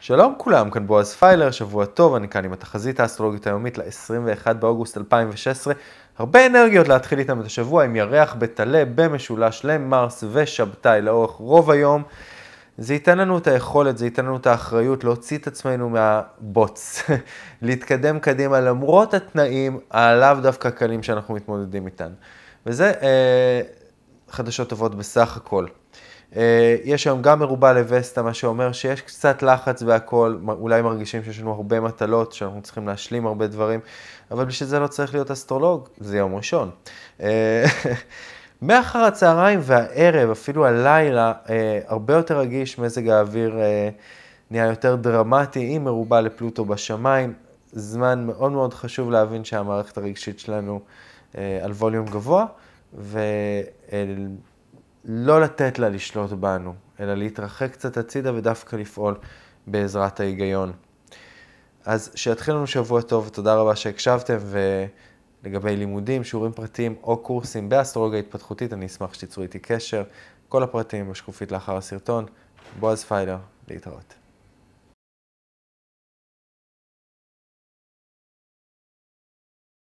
שלום כולם, כאן בועז פיילר, שבוע טוב, אני כאן עם התחזית האסטרולוגית היומית ל-21 באוגוסט 2016. הרבה אנרגיות להתחיל איתם את השבוע עם ירח בטלה במשולש למרס ושבתאי לאורך רוב היום. זה ייתן לנו את היכולת, זה ייתן לנו את האחריות להוציא את עצמנו מהבוץ, להתקדם קדימה למרות התנאים הלאו דווקא קלים שאנחנו מתמודדים איתם. וזה אה, חדשות טובות בסך הכל. אה, יש היום גם מרובה לווסטה, מה שאומר שיש קצת לחץ והכל, אולי מרגישים שיש לנו הרבה מטלות, שאנחנו צריכים להשלים הרבה דברים, אבל בשביל זה לא צריך להיות אסטרולוג, זה יום ראשון. אה, מאחר הצהריים והערב, אפילו הלילה, אה, הרבה יותר רגיש, מזג האוויר נהיה יותר דרמטי, עם מרובה לפלוטו בשמיים. זמן מאוד מאוד חשוב להבין שהמערכת הרגשית שלנו על ווליום גבוה. ולא לתת לה לשלוט בנו, אלא להתרחק קצת הצידה ודווקא לפעול בעזרת ההיגיון. אז שיתחיל לנו שבוע טוב, תודה רבה שהקשבתם, ולגבי לימודים, שיעורים פרטיים או קורסים באסטרולוגיה התפתחותית, אני אשמח שתיצרו איתי קשר. כל הפרטים בשקופית לאחר הסרטון. בועז פיילר, להתראות.